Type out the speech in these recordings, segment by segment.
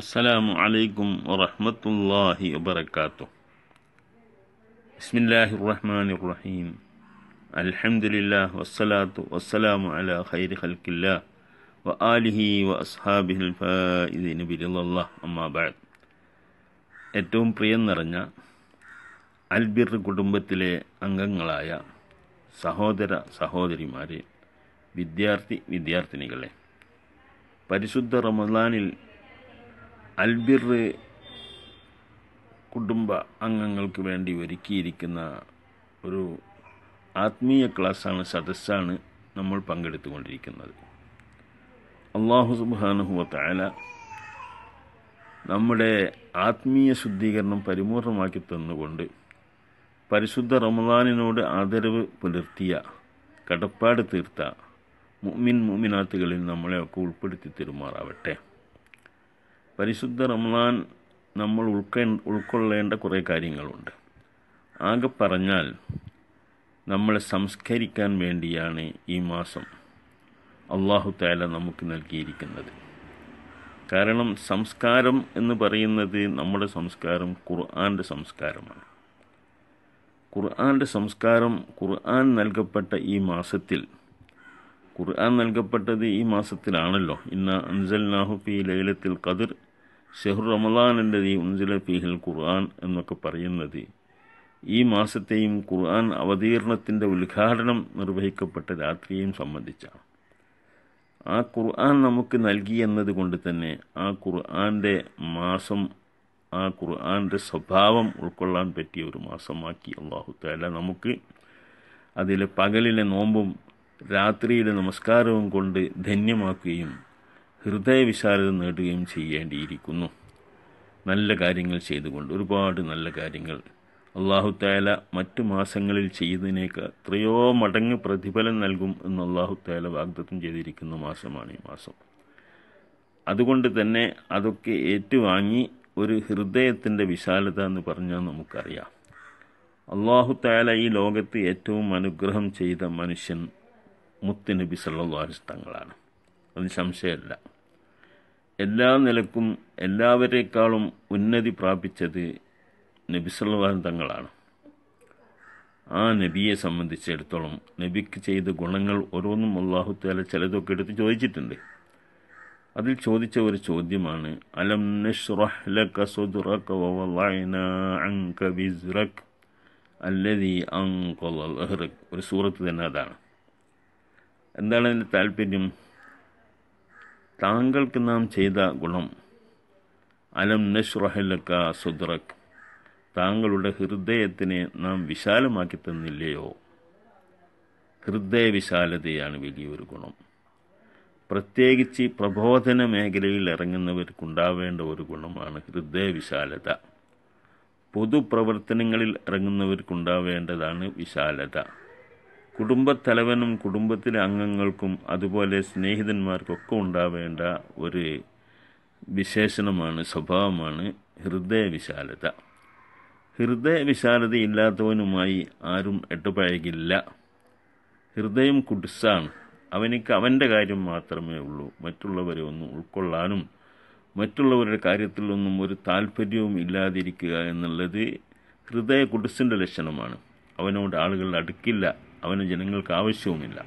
അസ്സലാമു അലൈക്കും വറഹമത്തല്ലാഹി വബർക്കാത്തു ബിസ്മില്ലാഹി റഹ്മാൻ റഹീം അൽഹംദുലില്ലാ വസ്സലാത്തു വസ്സലാമു അല ഖൈർ ഖൽക്കില്ലാ വ ആലിഹി വ അസ്ഹാബിഹിൽ ഫായിദിന അമ്മാബാദ് ഏറ്റവും പ്രിയം നിറഞ്ഞ അൽബിർ കുടുംബത്തിലെ അംഗങ്ങളായ സഹോദര സഹോദരിമാരെ വിദ്യാർത്ഥി വിദ്യാർത്ഥിനികളെ പരിശുദ്ധ റമദാനിൽ അൽബിറ് കുടുംബ അംഗങ്ങൾക്ക് വേണ്ടി ഒരുക്കിയിരിക്കുന്ന ഒരു ആത്മീയ ക്ലാസ്സാണ് സദസ്സാണ് നമ്മൾ പങ്കെടുത്തുകൊണ്ടിരിക്കുന്നത് അള്ളാഹു സുബാനുഹുവല നമ്മുടെ ആത്മീയ ശുദ്ധീകരണം പരിപൂർണമാക്കി തന്നുകൊണ്ട് പരിശുദ്ധ റമദാനിനോട് ആദരവ് പുലർത്തിയ കടപ്പാട് തീർത്ത മുമിൻ മുമിനാത്തുകളിൽ നമ്മളെയൊക്കെ ഉൾപ്പെടുത്തി തെരുമാറാവട്ടെ പരിശുദ്ധ റംലാൻ നമ്മൾ ഉൾക്ക ഉൾക്കൊള്ളേണ്ട കുറേ കാര്യങ്ങളുണ്ട് ആകെ പറഞ്ഞാൽ നമ്മളെ സംസ്കരിക്കാൻ വേണ്ടിയാണ് ഈ മാസം അള്ളാഹു താല നമുക്ക് നൽകിയിരിക്കുന്നത് കാരണം സംസ്കാരം എന്ന് പറയുന്നത് നമ്മുടെ സംസ്കാരം ഖുർആൻ്റെ സംസ്കാരമാണ് ഖുർആൻ്റെ സംസ്കാരം ഖുർആൻ നൽകപ്പെട്ട ഈ മാസത്തിൽ ഖുർആൻ നൽകപ്പെട്ടത് ഈ മാസത്തിലാണല്ലോ ഇന്ന അൻസൽ നാഹു ലൈലത്തിൽ കതിർ ഷെഹു റമദാനൻ്റെ ദി ഉഞ്ചില ഫീഹിൽ ഖുർആൻ എന്നൊക്കെ പറയുന്നത് ഈ മാസത്തെയും ഖുർആൻ അവതീർണത്തിൻ്റെ ഉദ്ഘാടനം നിർവഹിക്കപ്പെട്ട രാത്രിയെയും സംബന്ധിച്ചാണ് ആ ഖുർആൻ നമുക്ക് നൽകി എന്നതുകൊണ്ട് തന്നെ ആ ഖുർആൻ്റെ മാസം ആ ഖുർആൻ്റെ സ്വഭാവം ഉൾക്കൊള്ളാൻ പറ്റിയ ഒരു മാസമാക്കി അള്ളാഹുത്തല്ല നമുക്ക് അതിലെ പകലിലെ നോമ്പും രാത്രിയിലെ നമസ്കാരവും കൊണ്ട് ധന്യമാക്കുകയും ഹൃദയവിശാലത നേടുകയും ചെയ്യേണ്ടിയിരിക്കുന്നു നല്ല കാര്യങ്ങൾ ചെയ്തുകൊണ്ട് ഒരുപാട് നല്ല കാര്യങ്ങൾ അള്ളാഹു താല മറ്റു മാസങ്ങളിൽ ചെയ്തതിനേക്കാൾ എത്രയോ മടങ്ങ് പ്രതിഫലം നൽകും എന്ന് അള്ളാഹു താല വാഗ്ദത്തം ചെയ്തിരിക്കുന്ന മാസമാണ് ഈ മാസം അതുകൊണ്ട് തന്നെ അതൊക്കെ ഏറ്റുവാങ്ങി ഒരു ഹൃദയത്തിൻ്റെ വിശാലത എന്ന് പറഞ്ഞാൽ നമുക്കറിയാം അള്ളാഹു താല ഈ ലോകത്ത് ഏറ്റവും അനുഗ്രഹം ചെയ്ത മനുഷ്യൻ മുത്തിനബി സല്ലാഹു തങ്ങളാണ് അതിന് സംശയമില്ല എല്ലാ നിലക്കും എല്ലാവരേക്കാളും ഉന്നതി പ്രാപിച്ചത് നബിസല്ലാൻ തങ്ങളാണ് ആ നബിയെ സംബന്ധിച്ചിടത്തോളം നബിക്ക് ചെയ്ത ഗുണങ്ങൾ ഓരോന്നും അള്ളാഹുത്താല ചിലതൊക്കെ എടുത്ത് ചോദിച്ചിട്ടുണ്ട് അതിൽ ചോദിച്ച ഒരു ചോദ്യമാണ് അലം അല്ലതി ഒരു സൂറത്ത് തന്നെ അതാണ് എന്താണ് അതിൻ്റെ താല്പര്യം താങ്കൾക്ക് നാം ചെയ്ത ഗുണം അലം നഷ്റഹലക്ക സുദ്രക് താങ്കളുടെ ഹൃദയത്തിനെ നാം വിശാലമാക്കി തന്നില്ലയോ ഹൃദയ വിശാലതയാണ് വലിയൊരു ഗുണം പ്രത്യേകിച്ച് പ്രബോധന മേഖലയിൽ ഇറങ്ങുന്നവർക്കുണ്ടാവേണ്ട ഒരു ഗുണമാണ് ഹൃദയ വിശാലത പൊതുപ്രവർത്തനങ്ങളിൽ ഇറങ്ങുന്നവർക്കുണ്ടാവേണ്ടതാണ് വിശാലത കുടുംബത്തലവനും കുടുംബത്തിലെ അംഗങ്ങൾക്കും അതുപോലെ സ്നേഹിതന്മാർക്കൊക്കെ ഉണ്ടാവേണ്ട ഒരു വിശേഷണമാണ് സ്വഭാവമാണ് ഹൃദയവിശാലത ഹൃദയവിശാലത ഇല്ലാത്തവനുമായി ആരും എട്ടുപഴകില്ല ഹൃദയം കുടിസാണ് അവനിക്ക് അവൻ്റെ കാര്യം മാത്രമേ ഉള്ളൂ മറ്റുള്ളവരെ ഒന്നും ഉൾക്കൊള്ളാനും മറ്റുള്ളവരുടെ കാര്യത്തിലൊന്നും ഒരു താല്പര്യവും ഇല്ലാതിരിക്കുക എന്നുള്ളത് ഹൃദയ കുടിസിൻ്റെ ലക്ഷണമാണ് അവനോട് ആളുകൾ അടുക്കില്ല അവന് ജനങ്ങൾക്ക് ആവശ്യവുമില്ല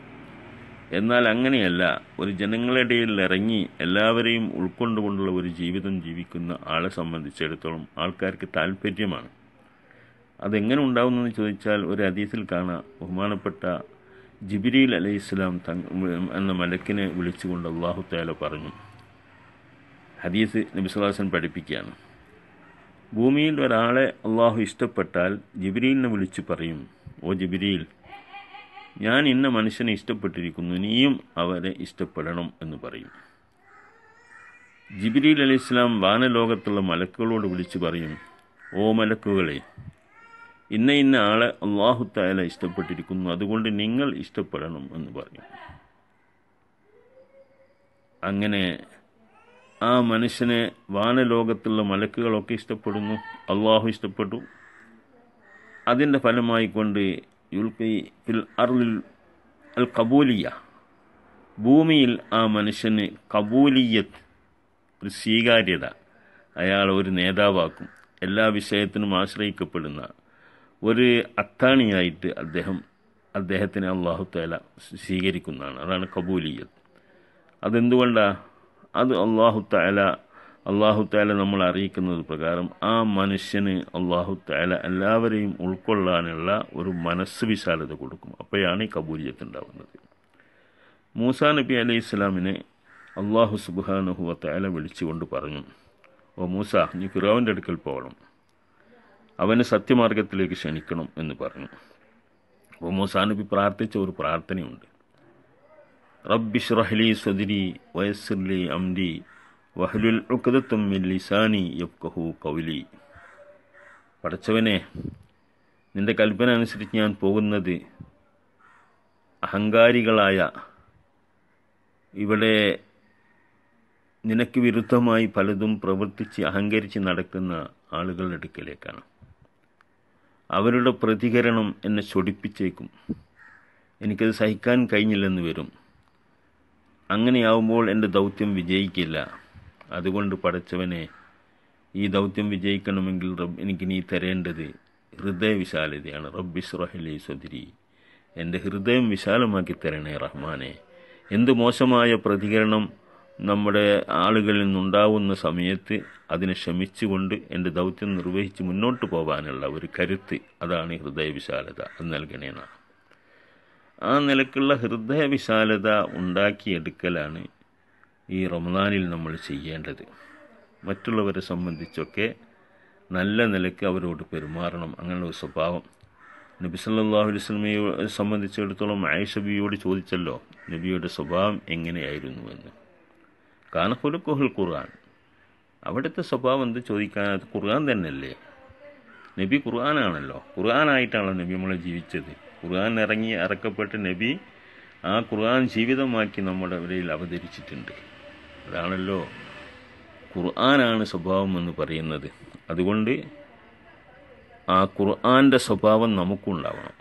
എന്നാൽ അങ്ങനെയല്ല ഒരു ജനങ്ങളിടയിൽ ഇറങ്ങി എല്ലാവരെയും ഉൾക്കൊണ്ടുകൊണ്ടുള്ള ഒരു ജീവിതം ജീവിക്കുന്ന ആളെ സംബന്ധിച്ചിടത്തോളം ആൾക്കാർക്ക് താല്പര്യമാണ് അതെങ്ങനെ ഉണ്ടാവുന്നതെന്ന് ചോദിച്ചാൽ ഒരു അതീസിൽ കാണാം ബഹുമാനപ്പെട്ട ജിബിരിയിൽ അലൈഹി ഇസ്ലാം എന്ന മലക്കിനെ വിളിച്ചുകൊണ്ട് അള്ളാഹു താല പറഞ്ഞു ഹദീസ് നബിസ്വലാസൻ പഠിപ്പിക്കുകയാണ് ഭൂമിയിൽ ഒരാളെ അള്ളാഹു ഇഷ്ടപ്പെട്ടാൽ ജിബിരിയിലിനെ വിളിച്ച് പറയും ഓ ജിബിരിയിൽ ഞാൻ ഇന്ന മനുഷ്യനെ ഇഷ്ടപ്പെട്ടിരിക്കുന്നു നീയും അവരെ ഇഷ്ടപ്പെടണം എന്ന് പറയും ജിബിരിൽ അലി ഇസ്ലാം വാനലോകത്തുള്ള മലക്കുകളോട് വിളിച്ചു പറയും ഓ മലക്കുകളെ ഇന്ന ഇന്ന ആളെ അള്ളാഹുത്തായാല ഇഷ്ടപ്പെട്ടിരിക്കുന്നു അതുകൊണ്ട് നിങ്ങൾ ഇഷ്ടപ്പെടണം എന്ന് പറയും അങ്ങനെ ആ മനുഷ്യനെ വാനലോകത്തുള്ള മലക്കുകളൊക്കെ ഇഷ്ടപ്പെടുന്നു അള്ളാഹു ഇഷ്ടപ്പെട്ടു അതിൻ്റെ ഫലമായിക്കൊണ്ട് യുൽക്കി ഫിൽ അർലിൽ അൽ കബൂലിയ ഭൂമിയിൽ ആ മനുഷ്യന് കബൂലിയത് ഒരു സ്വീകാര്യത അയാൾ ഒരു നേതാവാക്കും എല്ലാ വിഷയത്തിനും ആശ്രയിക്കപ്പെടുന്ന ഒരു അത്താണിയായിട്ട് അദ്ദേഹം അദ്ദേഹത്തിനെ അള്ളാഹു തേല സ്വീകരിക്കുന്നതാണ് അതാണ് കബൂലിയത് അതെന്തുകൊണ്ടാണ് അത് അള്ളാഹു തേല അള്ളാഹു താല നമ്മൾ അറിയിക്കുന്നത് പ്രകാരം ആ മനുഷ്യന് അള്ളാഹു താല എല്ലാവരെയും ഉൾക്കൊള്ളാനുള്ള ഒരു മനസ്സ് വിശാലത കൊടുക്കും അപ്പോഴാണ് ഈ കബൂലിയത്ത് ഉണ്ടാവുന്നത് മൂസാ നബി അലൈഹി ഇസ്ലാമിനെ അള്ളാഹു സുബാനുഹുവ താല വിളിച്ചുകൊണ്ട് പറഞ്ഞു ഓ മൂസ നീ ഫിറാവിൻ്റെ അടുക്കൽ പോകണം അവനെ സത്യമാർഗത്തിലേക്ക് ക്ഷണിക്കണം എന്ന് പറഞ്ഞു ഓ മൂസാ നബി പ്രാർത്ഥിച്ച ഒരു പ്രാർത്ഥനയുണ്ട് റബ്ബിഷ് റഹ്ലി സ്വദിരി വയസ്സുലി അംരി വഹ്ലുൽ ഉക്കദത്തും മിൻ ലിസാനി യബ്കഹു കൗലി പടച്ചവനെ നിന്റെ കൽപ്പന അനുസരിച്ച് ഞാൻ പോകുന്നത് അഹങ്കാരികളായ ഇവിടെ നിനക്ക് വിരുദ്ധമായി പലതും പ്രവർത്തിച്ച് അഹങ്കരിച്ച് നടക്കുന്ന ആളുകളുടെ അടുക്കലേക്കാണ് അവരുടെ പ്രതികരണം എന്നെ ചൊടിപ്പിച്ചേക്കും എനിക്കത് സഹിക്കാൻ കഴിഞ്ഞില്ലെന്ന് വരും അങ്ങനെയാവുമ്പോൾ എൻ്റെ ദൗത്യം വിജയിക്കില്ല അതുകൊണ്ട് പടച്ചവനെ ഈ ദൗത്യം വിജയിക്കണമെങ്കിൽ റബ് എനിക്ക് നീ തരേണ്ടത് ഹൃദയവിശാലതയാണ് റബ്ബി സുറഹലി സുധിരി എൻ്റെ ഹൃദയം വിശാലമാക്കി തരണേ റഹ്മാനെ എന്ത് മോശമായ പ്രതികരണം നമ്മുടെ ആളുകളിൽ നിന്നുണ്ടാവുന്ന സമയത്ത് അതിനെ ശമിച്ചുകൊണ്ട് എൻ്റെ ദൗത്യം നിർവഹിച്ച് മുന്നോട്ട് പോകാനുള്ള ഒരു കരുത്ത് അതാണ് ഹൃദയവിശാലത അത് നൽകണേനാണ് ആ നിലക്കുള്ള ഹൃദയവിശാലത ഉണ്ടാക്കിയെടുക്കലാണ് ഈ റമദാനിൽ നമ്മൾ ചെയ്യേണ്ടത് മറ്റുള്ളവരെ സംബന്ധിച്ചൊക്കെ നല്ല നിലയ്ക്ക് അവരോട് പെരുമാറണം അങ്ങനെ ഒരു സ്വഭാവം നബി സല്ലാഹു വസ്ലമയെ സംബന്ധിച്ചിടത്തോളം ആയിഷബിയോട് ചോദിച്ചല്ലോ നബിയുടെ സ്വഭാവം എങ്ങനെയായിരുന്നു എന്ന് കാനഹുൽ കുഹുൽ ഖുർആൻ അവിടുത്തെ സ്വഭാവം എന്ത് ചോദിക്കാൻ ഖുർആൻ തന്നെയല്ലേ നബി ഖുർആനാണല്ലോ ഖുർആനായിട്ടാണല്ലോ നബി നമ്മളെ ജീവിച്ചത് ഖുർആൻ ഇറങ്ങി ഇറക്കപ്പെട്ട നബി ആ ഖുർആൻ ജീവിതമാക്കി നമ്മുടെ ഇടയിൽ അവതരിച്ചിട്ടുണ്ട് അതാണല്ലോ ഖുർആനാണ് സ്വഭാവം എന്ന് പറയുന്നത് അതുകൊണ്ട് ആ ഖുർആൻ്റെ സ്വഭാവം നമുക്കുണ്ടാവണം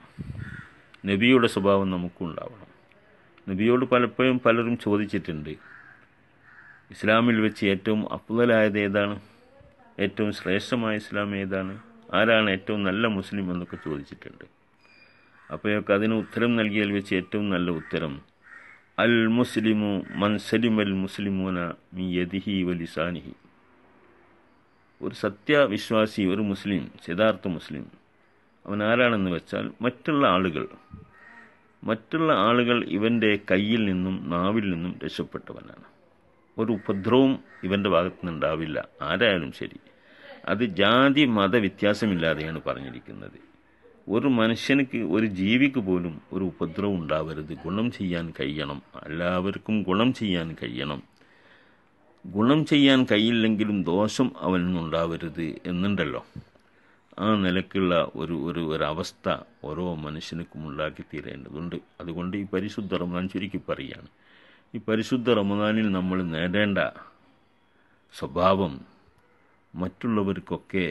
നബിയുടെ സ്വഭാവം നമുക്കുണ്ടാവണം നബിയോട് പലപ്പോഴും പലരും ചോദിച്ചിട്ടുണ്ട് ഇസ്ലാമിൽ വെച്ച് ഏറ്റവും അപ്പുതലായത് ഏതാണ് ഏറ്റവും ശ്രേഷ്ഠമായ ഇസ്ലാം ഏതാണ് ആരാണ് ഏറ്റവും നല്ല മുസ്ലിം എന്നൊക്കെ ചോദിച്ചിട്ടുണ്ട് അപ്പോഴൊക്കെ അതിന് ഉത്തരം നൽകിയാൽ വെച്ച് ഏറ്റവും നല്ല ഉത്തരം അൽ മുസ്ലിമു മൻ മുസ്ലിമൂന മി യദിഹി വലിസാനിഹി ഒരു സത്യവിശ്വാസി ഒരു മുസ്ലിം യഥാർത്ഥ മുസ്ലിം അവൻ ആരാണെന്ന് വെച്ചാൽ മറ്റുള്ള ആളുകൾ മറ്റുള്ള ആളുകൾ ഇവൻ്റെ കയ്യിൽ നിന്നും നാവിൽ നിന്നും രക്ഷപ്പെട്ടവനാണ് ഒരു ഉപദ്രവവും ഇവൻ്റെ ഭാഗത്ത് നിന്നുണ്ടാവില്ല ആരായാലും ശരി അത് ജാതി മത വ്യത്യാസമില്ലാതെയാണ് പറഞ്ഞിരിക്കുന്നത് ഒരു മനുഷ്യനിക്ക് ഒരു ജീവിക്ക് പോലും ഒരു ഉപദ്രവം ഉണ്ടാവരുത് ഗുണം ചെയ്യാൻ കഴിയണം എല്ലാവർക്കും ഗുണം ചെയ്യാൻ കഴിയണം ഗുണം ചെയ്യാൻ കഴിയില്ലെങ്കിലും ദോഷം ഉണ്ടാവരുത് എന്നുണ്ടല്ലോ ആ നിലക്കുള്ള ഒരു ഒരു ഒരവസ്ഥ ഓരോ മനുഷ്യനുക്കും ഉണ്ടാക്കി തീരേണ്ടതുണ്ട് അതുകൊണ്ട് ഈ പരിശുദ്ധ റമദാൻ ചുരുക്കി പറയുകയാണ് ഈ പരിശുദ്ധ റമദാനിൽ നമ്മൾ നേടേണ്ട സ്വഭാവം മറ്റുള്ളവർക്കൊക്കെ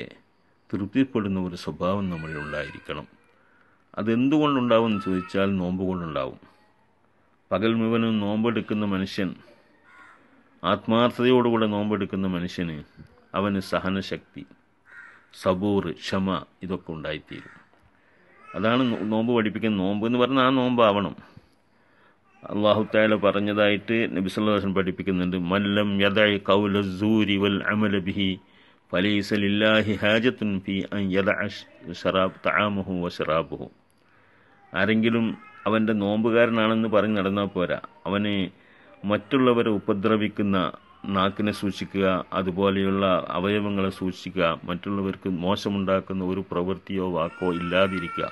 തൃപ്തിപ്പെടുന്ന ഒരു സ്വഭാവം നമ്മളിൽ ഉണ്ടായിരിക്കണം അതെന്തുകൊണ്ടുണ്ടാവും എന്ന് ചോദിച്ചാൽ നോമ്പ് കൊണ്ടുണ്ടാവും പകൽ മുഴുവനും നോമ്പെടുക്കുന്ന മനുഷ്യൻ ആത്മാർത്ഥതയോടുകൂടെ നോമ്പെടുക്കുന്ന മനുഷ്യന് അവന് സഹനശക്തി സബൂർ ക്ഷമ ഇതൊക്കെ ഉണ്ടായിത്തീരും അതാണ് നോമ്പ് പഠിപ്പിക്കുന്ന നോമ്പ് എന്ന് പറഞ്ഞാൽ ആ നോമ്പാവണം അള്ളാഹു താല പറഞ്ഞതായിട്ട് നബിസ് പഠിപ്പിക്കുന്നുണ്ട് മല്ലം യദൈ കൗല സൂരി വൽ അമലബിഹി ഫലീസ ലില്ലാഹി ഹാജത്തുൻ ഫി അൻ ഷറാബ് തആമുഹു വ ആരെങ്കിലും അവൻ്റെ നോമ്പുകാരനാണെന്ന് പറഞ്ഞ് നടന്നാൽ പോരാ അവന് മറ്റുള്ളവരെ ഉപദ്രവിക്കുന്ന നാക്കിനെ സൂക്ഷിക്കുക അതുപോലെയുള്ള അവയവങ്ങളെ സൂക്ഷിക്കുക മറ്റുള്ളവർക്ക് മോശമുണ്ടാക്കുന്ന ഒരു പ്രവൃത്തിയോ വാക്കോ ഇല്ലാതിരിക്കുക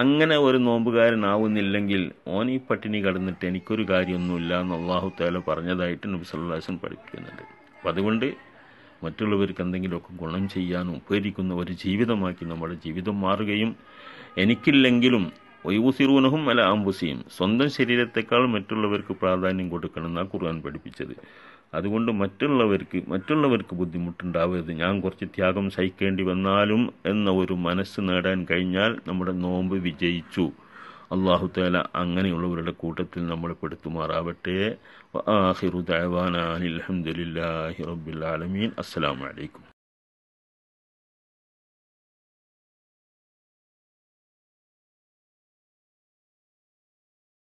അങ്ങനെ ഒരു നോമ്പുകാരനാവുന്നില്ലെങ്കിൽ ഓനീ പട്ടിണി കടന്നിട്ട് എനിക്കൊരു കാര്യമൊന്നുമില്ല എന്ന് അള്ളാഹു താല പറഞ്ഞതായിട്ട് നബി പഠിപ്പിക്കുന്നുണ്ട് അപ്പം അതുകൊണ്ട് മറ്റുള്ളവർക്ക് എന്തെങ്കിലുമൊക്കെ ഗുണം ചെയ്യാൻ ഉപകരിക്കുന്ന ഒരു ജീവിതമാക്കി നമ്മുടെ ജീവിതം മാറുകയും എനിക്കില്ലെങ്കിലും വൈവുസിറൂനഹും അല്ല ആംബുസിയും സ്വന്തം ശരീരത്തെക്കാൾ മറ്റുള്ളവർക്ക് പ്രാധാന്യം കൊടുക്കണം എന്നാണ് ഖുർആൻ പഠിപ്പിച്ചത് അതുകൊണ്ട് മറ്റുള്ളവർക്ക് മറ്റുള്ളവർക്ക് ബുദ്ധിമുട്ടുണ്ടാവരുത് ഞാൻ കുറച്ച് ത്യാഗം സഹിക്കേണ്ടി വന്നാലും എന്ന ഒരു മനസ്സ് നേടാൻ കഴിഞ്ഞാൽ നമ്മുടെ നോമ്പ് വിജയിച്ചു അള്ളാഹുത്തേല അങ്ങനെയുള്ളവരുടെ കൂട്ടത്തിൽ നമ്മളെ പെടുത്തുമാറാവട്ടെ ആഹിറു ദഅവാന അലഹമുല്ലാഹി റബ്ബിൽ ആലമീൻ അസ്സലാമു അലൈക്കും